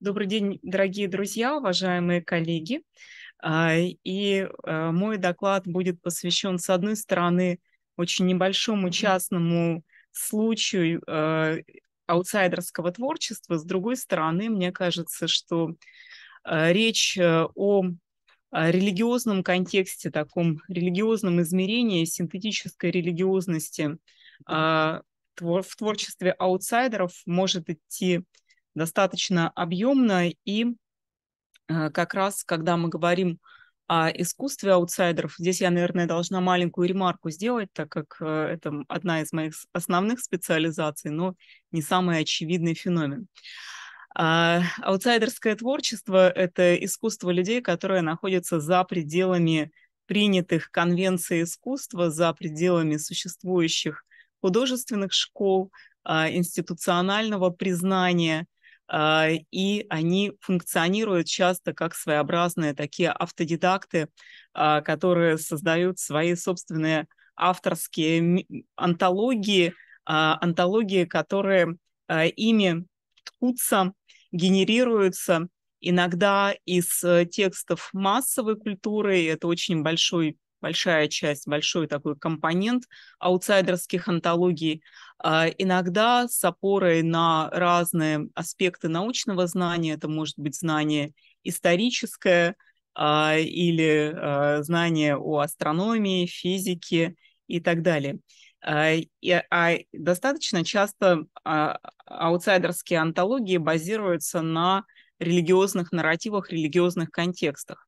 Добрый день, дорогие друзья, уважаемые коллеги. А, и э, мой доклад будет посвящен, с одной стороны, очень небольшому частному случаю э, аутсайдерского творчества, с другой стороны, мне кажется, что э, речь о религиозном контексте, таком религиозном измерении, синтетической религиозности а, в творчестве аутсайдеров может идти достаточно объемно, и э, как раз, когда мы говорим о искусстве аутсайдеров, здесь я, наверное, должна маленькую ремарку сделать, так как э, это одна из моих основных специализаций, но не самый очевидный феномен. А, аутсайдерское творчество – это искусство людей, которые находятся за пределами принятых конвенций искусства, за пределами существующих художественных школ, а, институционального признания – а, и они функционируют часто как своеобразные такие автодидакты, а, которые создают свои собственные авторские антологии, а, антологии, которые ими ткутся, генерируются иногда из э, текстов массовой культуры, это очень большой большая часть, большой такой компонент аутсайдерских антологий, а, иногда с опорой на разные аспекты научного знания, это может быть знание историческое а, или а, знание о астрономии, физике и так далее. И, а достаточно часто аутсайдерские антологии базируются на религиозных нарративах, религиозных контекстах.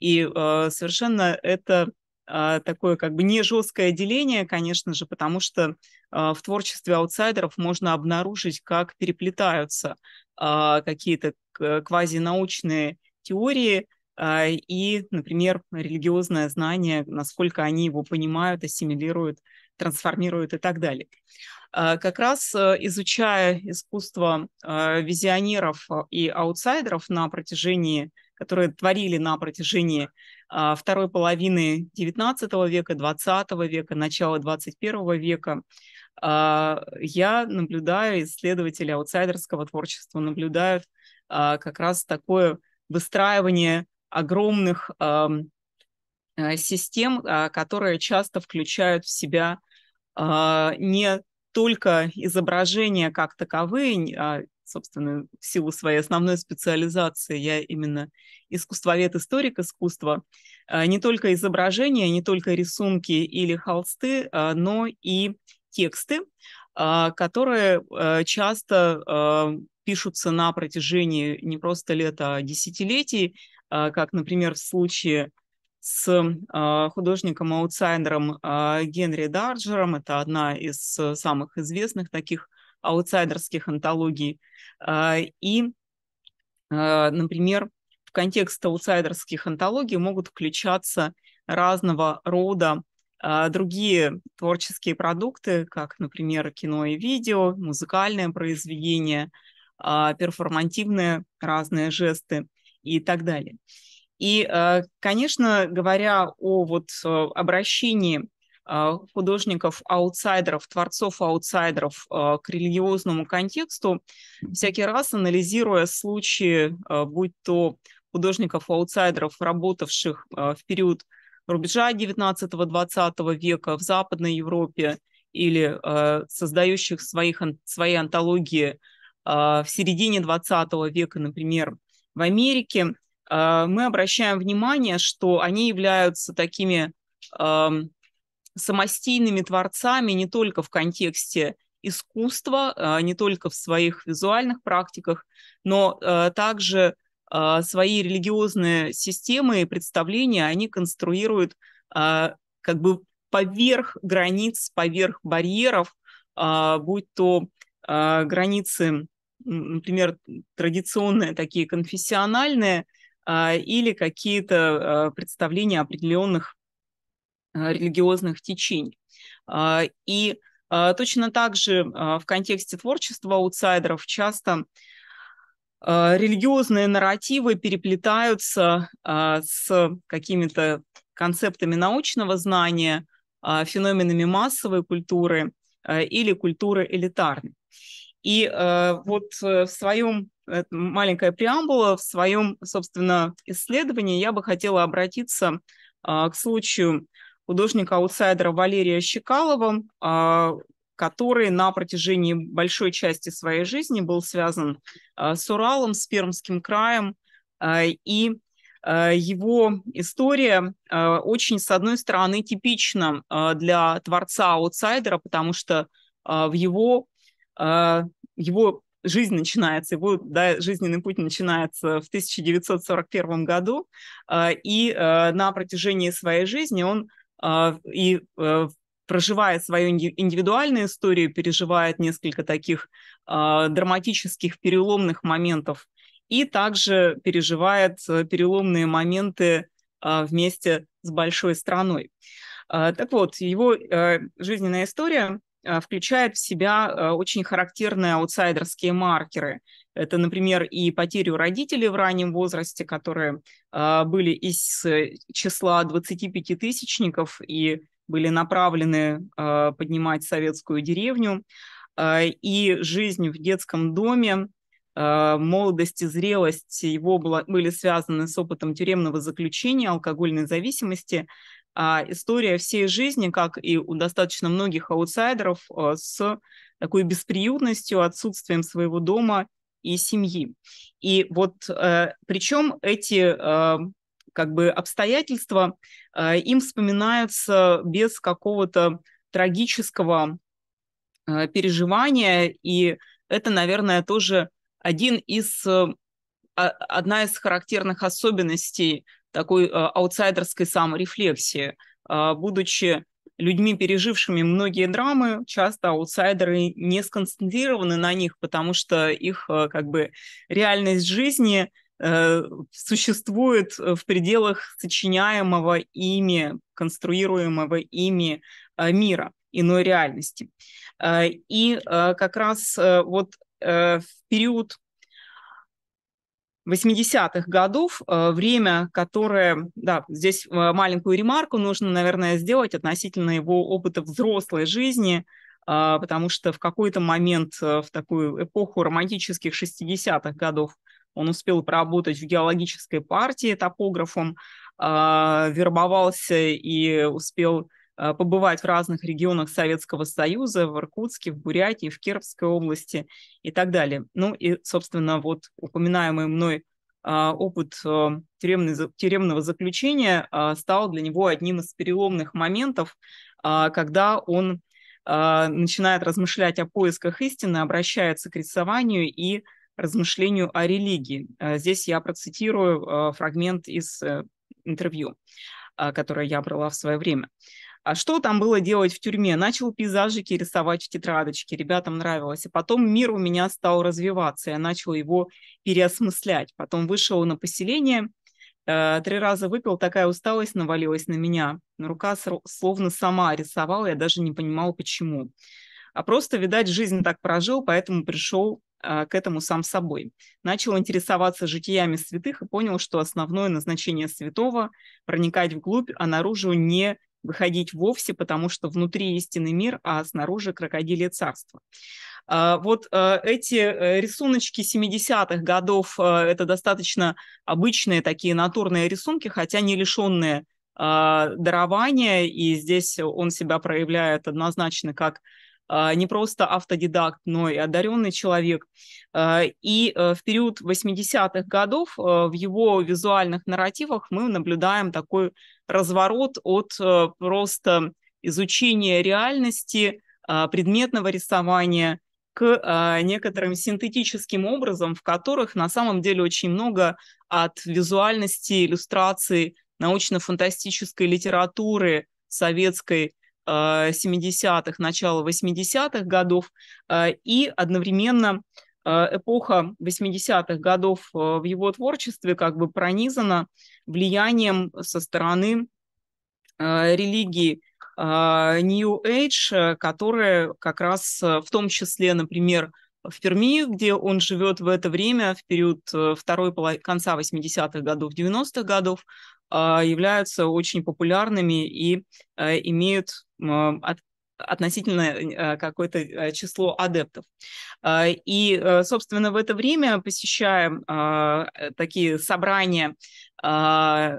И совершенно это а, такое как бы не жесткое деление, конечно же, потому что а, в творчестве аутсайдеров можно обнаружить, как переплетаются а, какие-то квазинаучные теории и, например, религиозное знание, насколько они его понимают, ассимилируют, трансформируют и так далее. Как раз э, изучая искусство визионеров и аутсайдеров на протяжении, которые творили на протяжении а, второй половины XIX века, XX века, начала XXI века, а, я наблюдаю, исследователи аутсайдерского творчества наблюдают а, как раз такое выстраивание огромных систем, которые часто включают в себя не только изображения как таковые, собственно, в силу своей основной специализации я именно искусствовед, историк искусства, а, не только изображения, не только рисунки или холсты, а, но и тексты, а, которые часто пишутся на протяжении не просто лет, а десятилетий, как, например, в случае с художником-аутсайдером Генри Дарджером. Это одна из самых известных таких аутсайдерских антологий. А, и, а, например, в контекст аутсайдерских антологий могут включаться разного рода а, другие творческие продукты, как, например, кино и видео, музыкальное произведение, перформативные разные жесты и так далее. И, конечно, говоря о вот э, обращении а, художников-аутсайдеров, творцов-аутсайдеров а, к религиозному контексту, всякий раз анализируя случаи, а, будь то художников-аутсайдеров, работавших в период рубежа 19-20 века в Западной Европе или создающих своих, свои антологии в середине 20 века, например, в Америке, мы обращаем внимание, что они являются такими самостийными творцами не только в контексте искусства, а, не только в своих визуальных практиках, но а, также а, свои религиозные системы и представления они конструируют как бы поверх границ, поверх барьеров, будь то границы, например, традиционные такие конфессиональные или какие-то представления определенных Э, религиозных течений. А, и а, точно так же а, в контексте творчества аутсайдеров часто религиозные нарративы переплетаются с какими-то концептами научного знания, феноменами массовой культуры или культуры элитарной. И э, вот э, в своем маленькая преамбула, в своем, собственно, исследовании я бы хотела обратиться к случаю художника-аутсайдера Валерия Щекалова, а, который на протяжении большой части своей жизни был связан а, с Уралом, с Пермским краем. А, и его история очень, с одной стороны, типична для творца-аутсайдера, потому что в его, его жизнь начинается, его да, жизненный путь начинается в 1941 году, и на протяжении своей жизни он а, и э, проживает свою индивидуальную историю, переживает несколько таких а, драматических переломных моментов и также переживает э, переломные моменты а, вместе с большой страной. Так вот, его э, жизненная история Э, включает в себя э, очень характерные аутсайдерские маркеры. Это, например, и потерю родителей в раннем возрасте, которые э, были из числа 25 тысячников и были направлены поднимать советскую деревню, и жизнь в детском доме, молодость и зрелость его были связаны с опытом тюремного заключения, алкогольной зависимости, а история всей жизни, как и у достаточно многих аутсайдеров, э, с такой бесприютностью, отсутствием своего дома и семьи. И вот э, причем эти э, как бы обстоятельства им вспоминаются без какого-то трагического переживания, и это, наверное, тоже один из а, одна из характерных особенностей такой а, аутсайдерской саморефлексии. А, будучи людьми, пережившими многие драмы, часто аутсайдеры не сконцентрированы на них, потому что их а, как бы реальность жизни э, существует в пределах сочиняемого ими, конструируемого ими мира, иной реальности. И как раз э, вот э, в период 80-х годов, э, время, которое, да, здесь э, маленькую ремарку нужно, наверное, сделать относительно его опыта взрослой жизни, э, потому что в какой-то момент, в такую эпоху романтических 60-х годов, он успел поработать в геологической партии топографом, вербовался и успел а, побывать в разных регионах Советского Союза, в Иркутске, в Бурятии, в Кировской области и так далее. Ну и, собственно, вот упоминаемый мной а, опыт а, тюремного заключения стал для него одним из переломных моментов, когда он начинает размышлять о поисках истины, обращается к рисованию и размышлению о религии. Здесь я процитирую фрагмент из э, интервью, которое я брала в свое время. А что там было делать в тюрьме? Начал пейзажики рисовать в тетрадочке, ребятам нравилось. А потом мир у меня стал развиваться, я начал его переосмыслять. Потом вышел на поселение, э, три раза выпил, такая усталость навалилась на меня. Рука словно сама рисовала, я даже не понимал, почему. А просто, видать, жизнь так прожил, поэтому пришел э, к этому сам собой. Начал интересоваться житиями святых и понял, что основное назначение святого – проникать вглубь, а наружу не выходить вовсе, потому что внутри истинный мир, а снаружи крокодилье царство. А, вот а, эти э, рисуночки 70-х годов а, – это достаточно обычные такие натурные рисунки, хотя не лишенные дарования, и здесь он себя проявляет однозначно как а, не просто автодидакт, но и одаренный человек. А, и э, в период 80-х годов э, в его визуальных нарративах мы наблюдаем такой разворот от э, просто изучения реальности, а, предметного рисования к некоторым синтетическим образам, в которых на самом деле очень много от визуальности, иллюстрации, научно-фантастической литературы советской 70-х, э, начало 80-х годов э, и одновременно э, эпоха 80-х годов в его творчестве как бы пронизана влиянием со стороны религии New Age, которая как раз в том числе, например, в Перми, где он живет в это время, в период второй половины, конца 80-х годов, 90-х годов, являются очень популярными и имеют от, относительно э, какое-то э, число адептов. А, и, э, собственно, в это время, посещая а, такие собрания а,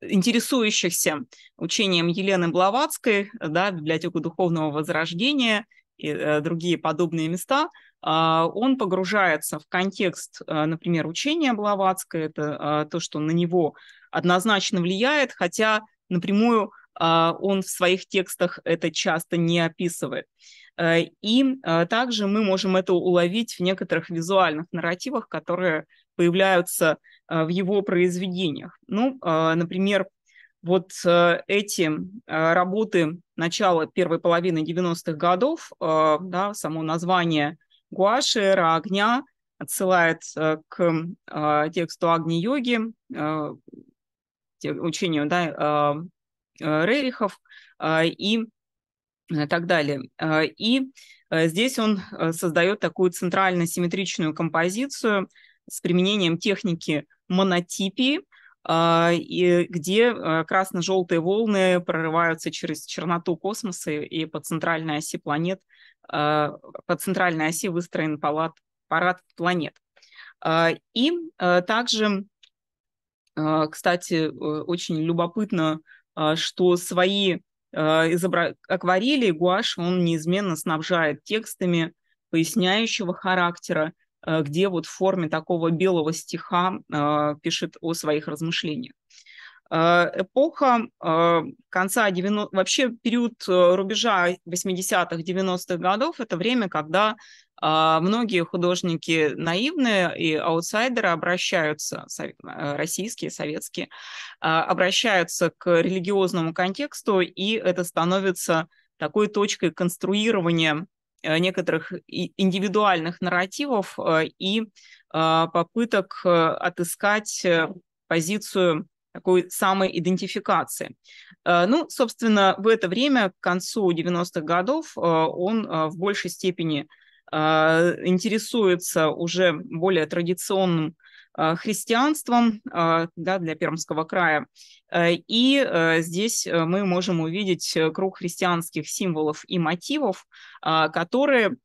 интересующихся учением Елены Блаватской, да, библиотеку духовного возрождения и другие подобные места, он погружается в контекст, например, учения Блаватской, это то, что на него однозначно влияет, хотя напрямую а, он в своих текстах это часто не описывает. Э, и э, также мы можем это уловить в некоторых визуальных нарративах, которые появляются э, в его произведениях. Ну, например, вот эти работы начала первой половины 90-х годов, да, само название «Гуаши», «Эра огня» отсылает к тексту Агни-йоги, учению да, Э, Рерихов а, и э, так далее. А, и э, здесь он создает такую центрально-симметричную композицию с применением техники монотипии, а, где красно-желтые волны прорываются через черноту космоса и по центральной оси планет, по центральной оси выстроен палат, парад планет. И также, кстати, очень любопытно а, что свои а, изобра... акварели гуашь он неизменно снабжает текстами поясняющего характера, а, где вот в форме такого белого стиха пишет о своих размышлениях. Эпоха конца 90 вообще период рубежа 80-х, 90-х годов – это время, когда а, многие художники наивные и аутсайдеры обращаются, э, российские, советские, а, обращаются к религиозному контексту, и это становится такой точкой конструирования э, некоторых индивидуальных нарративов э, и а, попыток отыскать позицию такой самой идентификации. Ну, собственно, в это время, к концу 90-х годов, он в большей степени а, интересуется уже более традиционным а, христианством а, да, для Пермского края. Э, и э, здесь э, мы можем увидеть круг христианских символов и мотивов, которые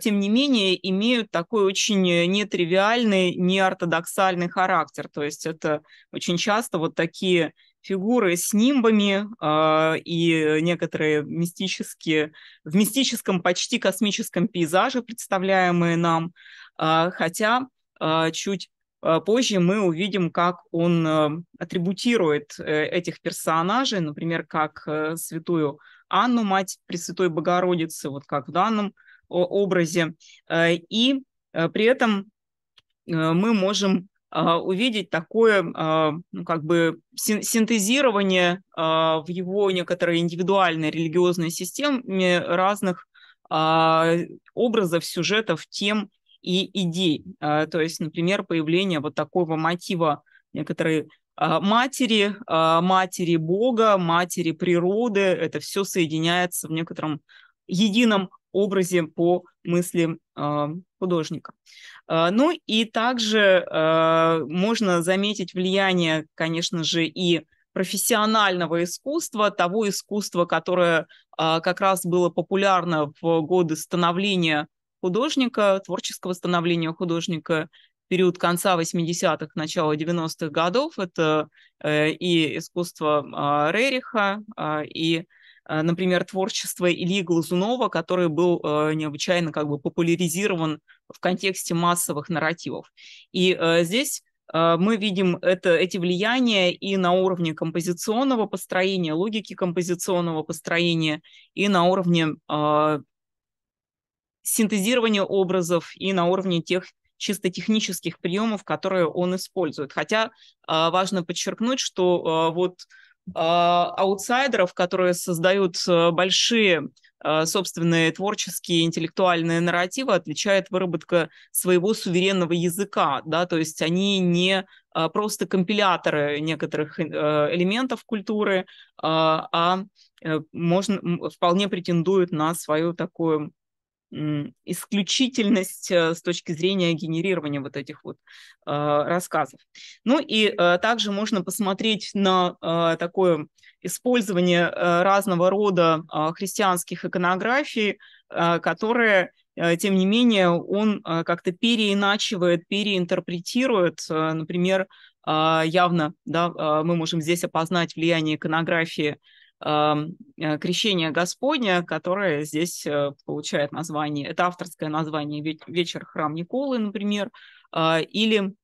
тем не менее, имеют такой очень нетривиальный, неортодоксальный характер. То есть это очень часто вот такие фигуры с нимбами э, и некоторые мистические, в мистическом почти космическом пейзаже, представляемые нам, э, хотя э, чуть Позже мы увидим, как он атрибутирует э, этих персонажей, например, как э, святую Анну, мать Пресвятой Богородицы, вот как в данном образе. Э, и при этом мы можем а, увидеть такое, а, ну, как бы синтезирование а, в его некоторой индивидуальной религиозной системе разных образов, сюжетов, тем и идей. То есть, например, появление вот такого мотива некоторой матери, матери Бога, матери природы. Это все соединяется в некотором едином образе по мысли художника. Э, ну и также э, можно заметить влияние, конечно же, и профессионального искусства, того искусства, которое э, как раз было популярно в годы становления художника, творческого становления художника, период конца 80-х, начала 90-х годов. Это и искусство Рериха, и а, например, творчество Ильи Глазунова, который был а, необычайно как бы популяризирован в контексте массовых нарративов. И а, здесь мы видим это, эти влияния и на уровне композиционного построения, логики композиционного построения, и на уровне синтезирования образов, и на уровне тех чисто технических приемов, которые он использует. Хотя важно подчеркнуть, что вот а, аутсайдеров, которые создают э, большие э, собственные творческие интеллектуальные нарративы отличает выработка своего суверенного языка, да, то есть они не э, просто компиляторы некоторых элементов культуры, а, а можно, вполне претендуют на свою такую исключительность э, с точки зрения генерирования вот этих вот а, рассказов. Ну и э, также можно посмотреть на э, такое использование разного рода а, христианских иконографий, а, которые тем не менее, он как-то переиначивает, переинтерпретирует. Например, явно да, мы можем здесь опознать влияние иконографии Эм, э, «Крещение Господня», которое здесь э, получает название, это авторское название «Вечер храм Николы», например, э, или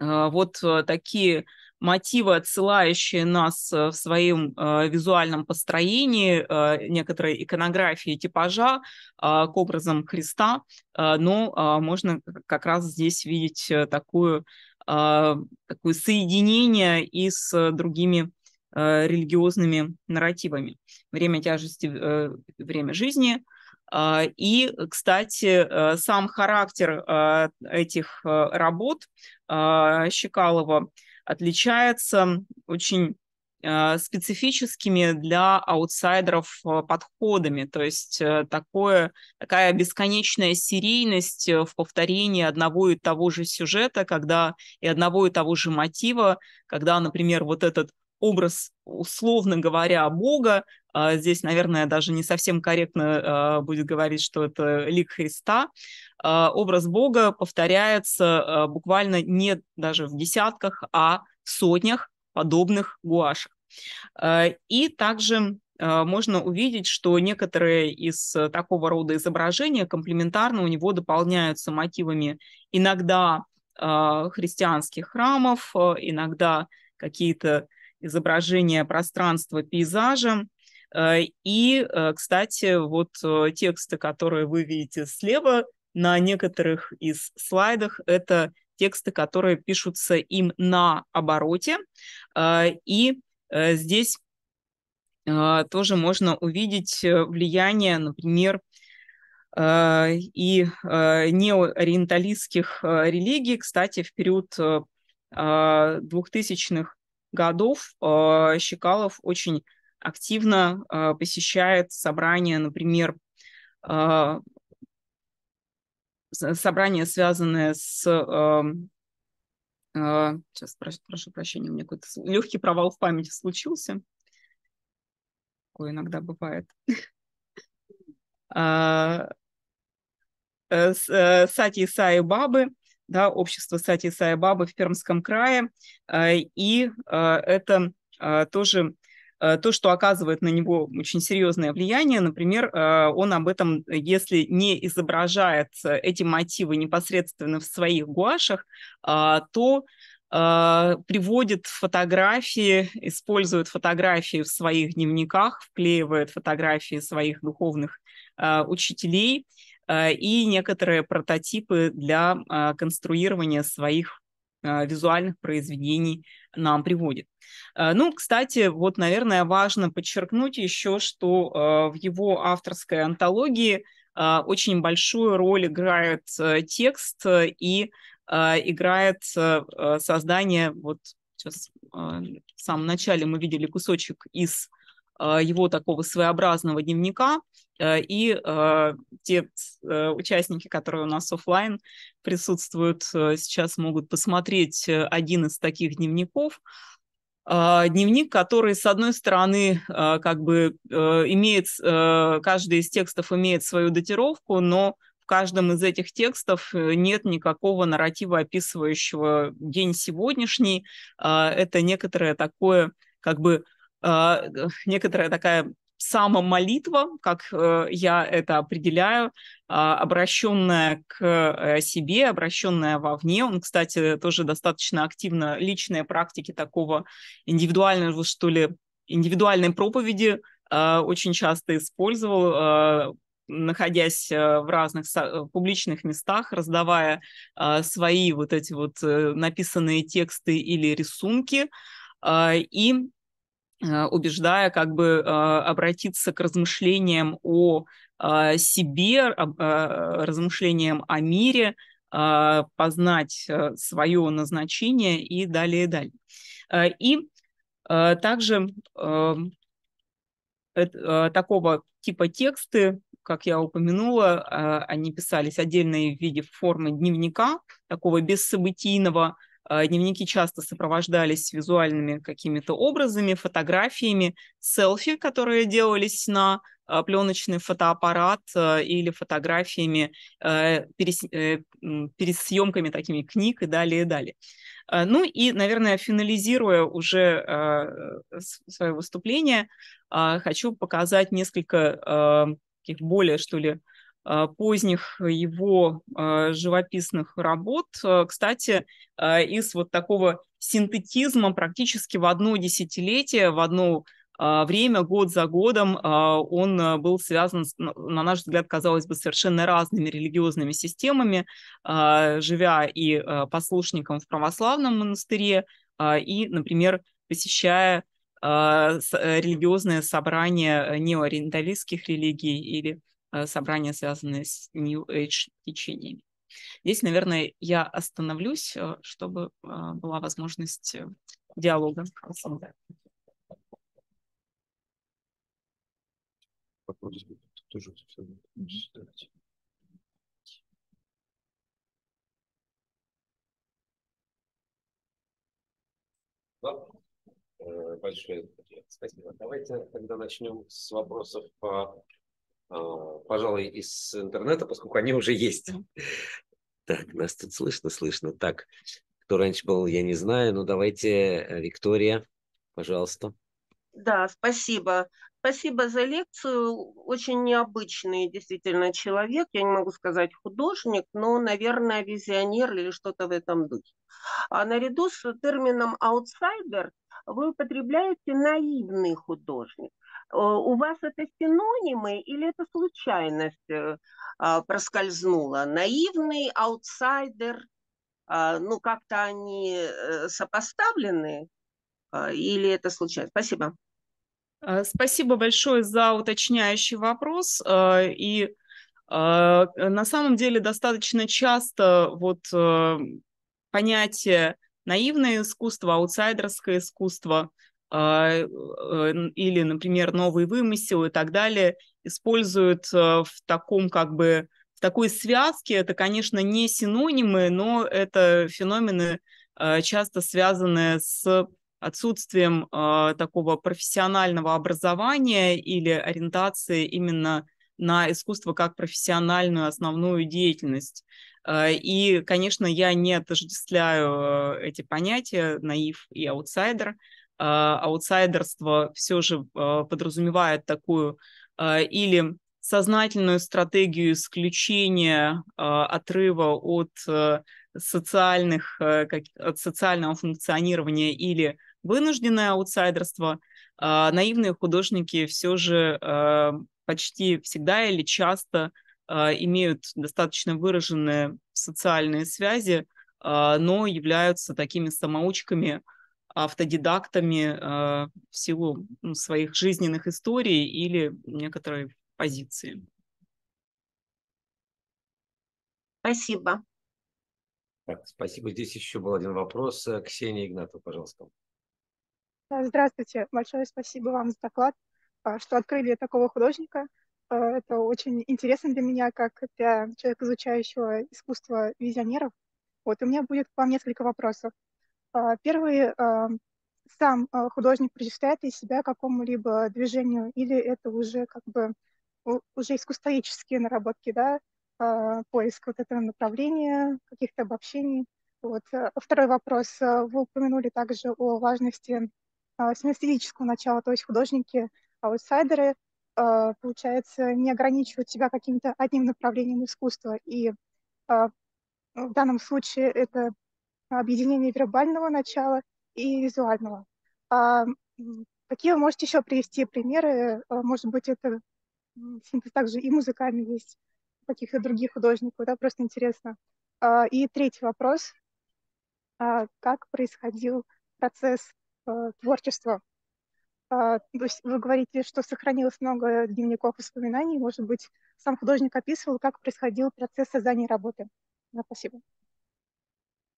вот такие мотивы, отсылающие нас в своем визуальном построении, некоторой иконографии типажа к образам Христа, но можно как раз здесь видеть такую, такое соединение и с другими Э, религиозными нарративами. Время тяжести, э, время жизни. А, и, кстати, э, сам характер этих работ Щекалова отличается очень специфическими для аутсайдеров подходами, то есть такое, такая бесконечная серийность в повторении одного и того же сюжета, когда и одного и того же мотива, когда, например, вот этот образ, условно говоря, Бога. А, здесь, наверное, даже не совсем корректно а, будет говорить, что это лик Христа. А, образ Бога повторяется буквально не даже в десятках, а в сотнях подобных гуашек. И также можно увидеть, что некоторые из такого рода изображения комплементарно у него дополняются мотивами иногда христианских храмов, иногда какие-то изображение пространства, пейзажа. Э, и, э, кстати, вот э, тексты, которые вы видите слева на некоторых из слайдах, это тексты, которые пишутся им на обороте. И здесь тоже можно увидеть влияние, например, и неориенталистских религий. Кстати, в период 2000-х годов э, Щекалов очень активно э, посещает собрания, например, э, собрания, связанные с... Сейчас, эм, прошу, прошу прощения, у меня какой-то легкий провал в памяти случился. Такое иногда бывает. А, Сати Исаи Бабы, да, общество Сати Исая Бабы в Пермском крае. А, и а, это а, тоже то, что оказывает на него очень серьезное влияние. Например, он об этом, если не изображает эти мотивы непосредственно в своих гуашах, то приводит фотографии, использует фотографии в своих дневниках, вклеивает фотографии своих духовных учителей Э, и некоторые прототипы для а, конструирования своих а, визуальных произведений нам приводит. Э, ну, кстати, вот, наверное, важно подчеркнуть еще, что э, в его авторской антологии очень большую роль играет текст и играет создание, вот сейчас в самом начале мы видели кусочек из его такого своеобразного дневника, Э, и э, те э, участники, которые у нас офлайн присутствуют, сейчас могут посмотреть один из таких дневников. Дневник, который, с одной стороны, как бы имеет, каждый из текстов имеет свою датировку, но в каждом из этих текстов нет никакого нарратива, описывающего день сегодняшний. Это некоторое такое, как бы, некоторая такая самомолитва, как э, я это определяю, а, обращенная к э, себе, обращенная вовне. Он, кстати, тоже достаточно активно личные практики такого индивидуального, что ли, индивидуальной проповеди а, очень часто использовал, а, находясь э, в разных публичных местах, раздавая свои вот эти вот написанные тексты или рисунки. И Э, убеждая как бы э, обратиться к размышлениям о э, себе, размышлениям о мире, познать свое назначение и далее, и далее. И также такого типа тексты, как я упомянула, они писались отдельно в виде формы дневника, такого бессобытийного, а, дневники часто сопровождались визуальными какими-то образами, фотографиями, селфи, которые делались на а, пленочный фотоаппарат а, или фотографиями, э, перес... Э, пересъемками такими книг и далее, и далее. Ну и, наверное, финализируя уже свое выступление, хочу показать несколько таких более, что ли, а, поздних его а, живописных работ. А, кстати, из вот такого синтетизма практически в одно десятилетие, в одно время, год за годом, он был связан, на наш взгляд, казалось бы, совершенно разными религиозными системами, живя и послушником в православном монастыре, и, например, посещая э, религиозное собрание неориенталистских религий или Э, собрания, связанные с New Age течениями. Здесь, наверное, я остановлюсь, э, чтобы э, была возможность диалога. Большое спасибо. Давайте тогда начнем с вопросов по а, пожалуй, из интернета, поскольку они уже есть. Так, нас тут слышно, слышно. Так, кто раньше был, я не знаю, но ну, давайте, э, Виктория, пожалуйста. Да, спасибо. Спасибо за лекцию. Очень необычный действительно человек. Я не могу сказать художник, но, наверное, визионер или что-то в этом духе. А наряду с термином аутсайдер вы употребляете наивный художник. Э, у вас это синонимы или это случайность э, а, проскользнула? Наивный, аутсайдер, а, ну как-то они э, сопоставлены а, или это случайность? Спасибо. Спасибо большое за уточняющий вопрос. И на самом деле достаточно часто вот понятие наивное искусство, аутсайдерское искусство а, э, или, например, новый вымысел и так далее, используют э, в таком как бы в такой связке. Это, конечно, не синонимы, но это феномены э, часто связанные с отсутствием такого профессионального образования или ориентации именно на искусство как профессиональную основную деятельность. И, конечно, я не отождествляю эти понятия наив и аутсайдер, а, аутсайдерство все же а, подразумевает такую а, или сознательную стратегию исключения отрыва от социальных, от социального функционирования или вынужденное аутсайдерство, наивные художники все же почти всегда или часто имеют достаточно выраженные социальные связи, но являются такими самоучками – автодидактами а, в силу своих жизненных историй или некоторой позиции. Спасибо. Так, спасибо. Здесь еще был один вопрос. Э, Ксения Игнатова, пожалуйста. Э, здравствуйте. Большое спасибо вам за доклад, а, что открыли такого художника. Э, это очень интересно для меня, как для человека, изучающего искусство визионеров. Вот, у меня будет к вам несколько вопросов. А, первый а, сам а, художник предъявляет из себя какому-либо движению, или это уже как бы уже искусствоведческие наработки, да, поиск вот этого направления, каких-то обобщений. Вот. Второй вопрос. Вы упомянули также о важности семестилического начала, то есть художники, аутсайдеры, получается, не ограничивают себя каким-то одним направлением искусства. И в данном случае это объединение вербального начала и визуального. А какие вы можете еще привести примеры? Э, может быть, это синтез также и музыкальный есть каких-то других художников, да, просто интересно. А, и третий вопрос. А, как происходил процесс э, творчества? А, то есть вы говорите, что сохранилось много дневников воспоминаний. Может быть, сам художник описывал, как происходил процесс создания работы. Да, спасибо.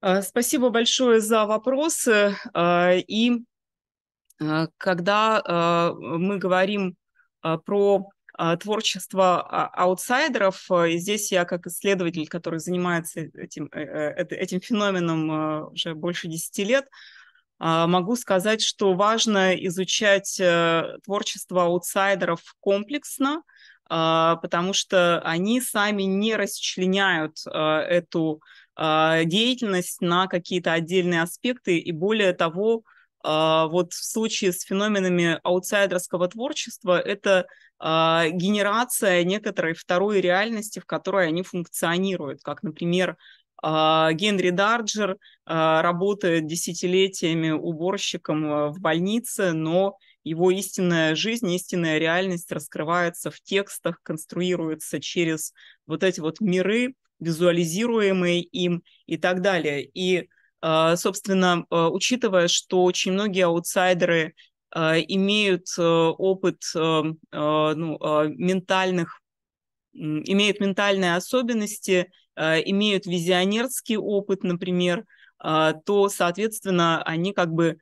Э, спасибо большое за вопросы. Э, и э, когда мы говорим про творчество а, аутсайдеров, и здесь я как исследователь, который занимается этим, этим феноменом уже больше десяти лет, Могу сказать, что важно изучать творчество аутсайдеров комплексно, потому что они сами не расчленяют эту а, деятельность на какие-то отдельные аспекты. И более того, а, вот в случае с феноменами аутсайдерского творчества это а, генерация некоторой второй реальности, в которой они функционируют, как, например, Генри Дарджер работает десятилетиями уборщиком в больнице, но его истинная жизнь, истинная реальность раскрывается в текстах, конструируется через вот эти вот миры, визуализируемый им и так далее. И, а, собственно, а, учитывая, что очень многие аутсайдеры а, имеют опыт ну, ментальных, имеют ментальные особенности, имеют визионерский опыт, например, то, соответственно, они как бы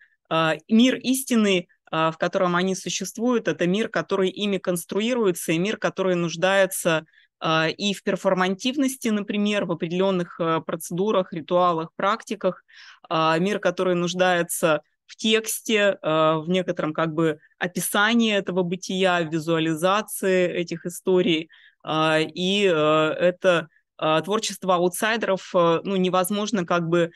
мир истины, в котором они существуют, это мир, который ими конструируется, и мир, который нуждается а, и в перформантивности, например, в определенных а, процедурах, ритуалах, практиках, а, мир, который нуждается в тексте, в некотором как бы описании этого бытия, в визуализации этих историй. И это творчество аутсайдеров ну, невозможно как бы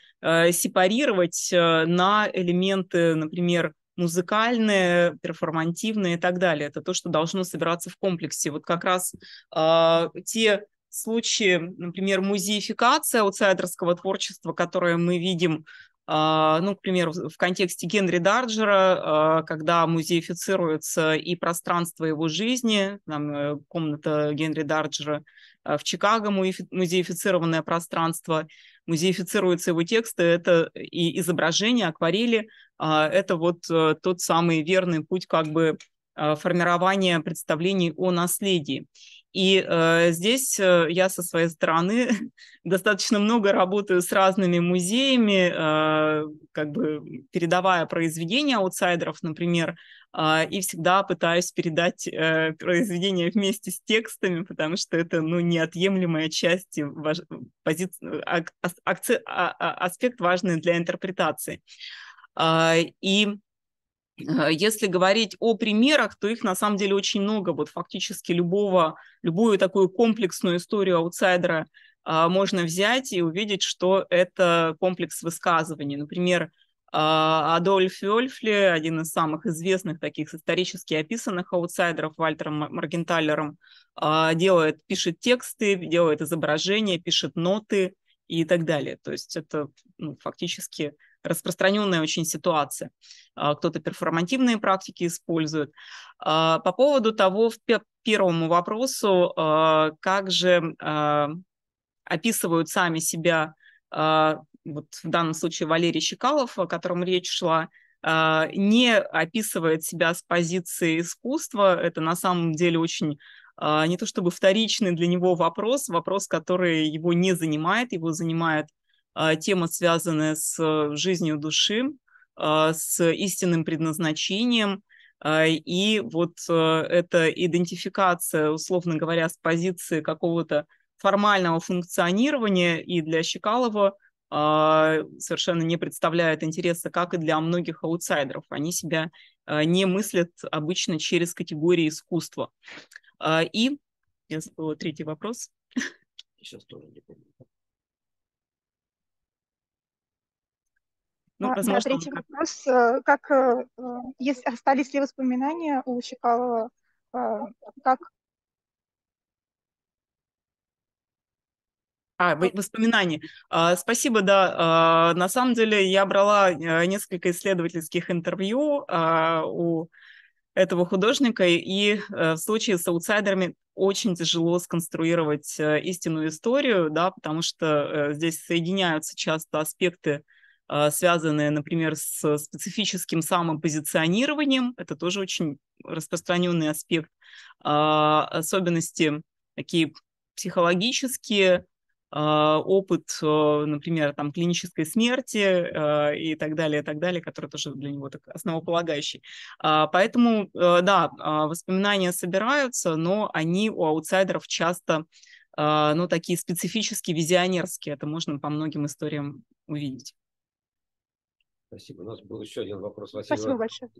сепарировать на элементы, например, музыкальные, перформативные и так далее. Это то, что должно собираться в комплексе. Вот как раз э, те случаи, например, музеификация аутсайдерского творчества, которое мы видим а, ну, к примеру, в контексте Генри Дарджера, а, когда музеифицируется и пространство его жизни, там, э, комната Генри Дарджера в Чикаго, музеифицированное пространство, музеифицируются его тексты, это и изображения, акварели, а, это вот э, тот самый верный путь как бы э, формирования представлений о наследии. И э, здесь э, я со своей стороны достаточно много работаю с разными музеями, э, как бы передавая произведения аутсайдеров, например, э, и всегда пытаюсь передать э, произведения вместе с текстами, потому что это ну, неотъемлемая часть, важ... пози... ак... А, а... аспект важный для интерпретации. А, и а, если говорить о примерах, то их на самом деле очень много. Вот фактически любого, любую такую комплексную историю аутсайдера а, можно взять и увидеть, что это комплекс высказываний. Например, Адольф Вельфли, один из самых известных таких исторически описанных аутсайдеров Вальтером Моргенталером, делает, пишет тексты, делает изображения, пишет ноты и так далее. То есть это ну, фактически распространенная очень ситуация. А, кто-то перформативные практики использует. А, по поводу того, в первому вопросу, а, как же описывают сами себя, вот в данном случае Валерий Щекалов, о котором речь шла, не описывает себя с позиции искусства. Это на самом деле очень не то чтобы вторичный для него вопрос, вопрос, который его не занимает, его занимает а, тема, связанная с э, жизнью души, а, с истинным предназначением. А, и вот э, эта идентификация, условно говоря, с позиции какого-то формального функционирования и для Щекалова совершенно не представляет интереса, как и для многих аутсайдеров. Они себя э, не мыслят обычно через категории искусства. И, я был третий вопрос. Сейчас тоже не помню. Ну, а, возможно, да, третий как... вопрос. Э, как, э, есть, остались ли воспоминания у Чекалова? Э, как... А, воспоминания. А, спасибо, да. А, на самом деле я брала несколько исследовательских интервью а, у этого художника, и в случае с аутсайдерами очень тяжело сконструировать истинную историю, да, потому что здесь соединяются часто аспекты а, связанные, например, с специфическим самопозиционированием. Это тоже очень распространенный аспект. А, особенности такие психологические, а, опыт, например, там, клинической смерти и так далее, и так далее, который тоже для него так основополагающий. Поэтому, э, да, воспоминания собираются, но они у аутсайдеров часто, ну, такие специфически визионерские. Это можно по многим историям увидеть. Спасибо. У нас был еще один вопрос. Василий Спасибо большое.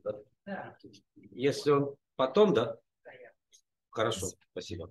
Если он потом, да? Хорошо, спасибо.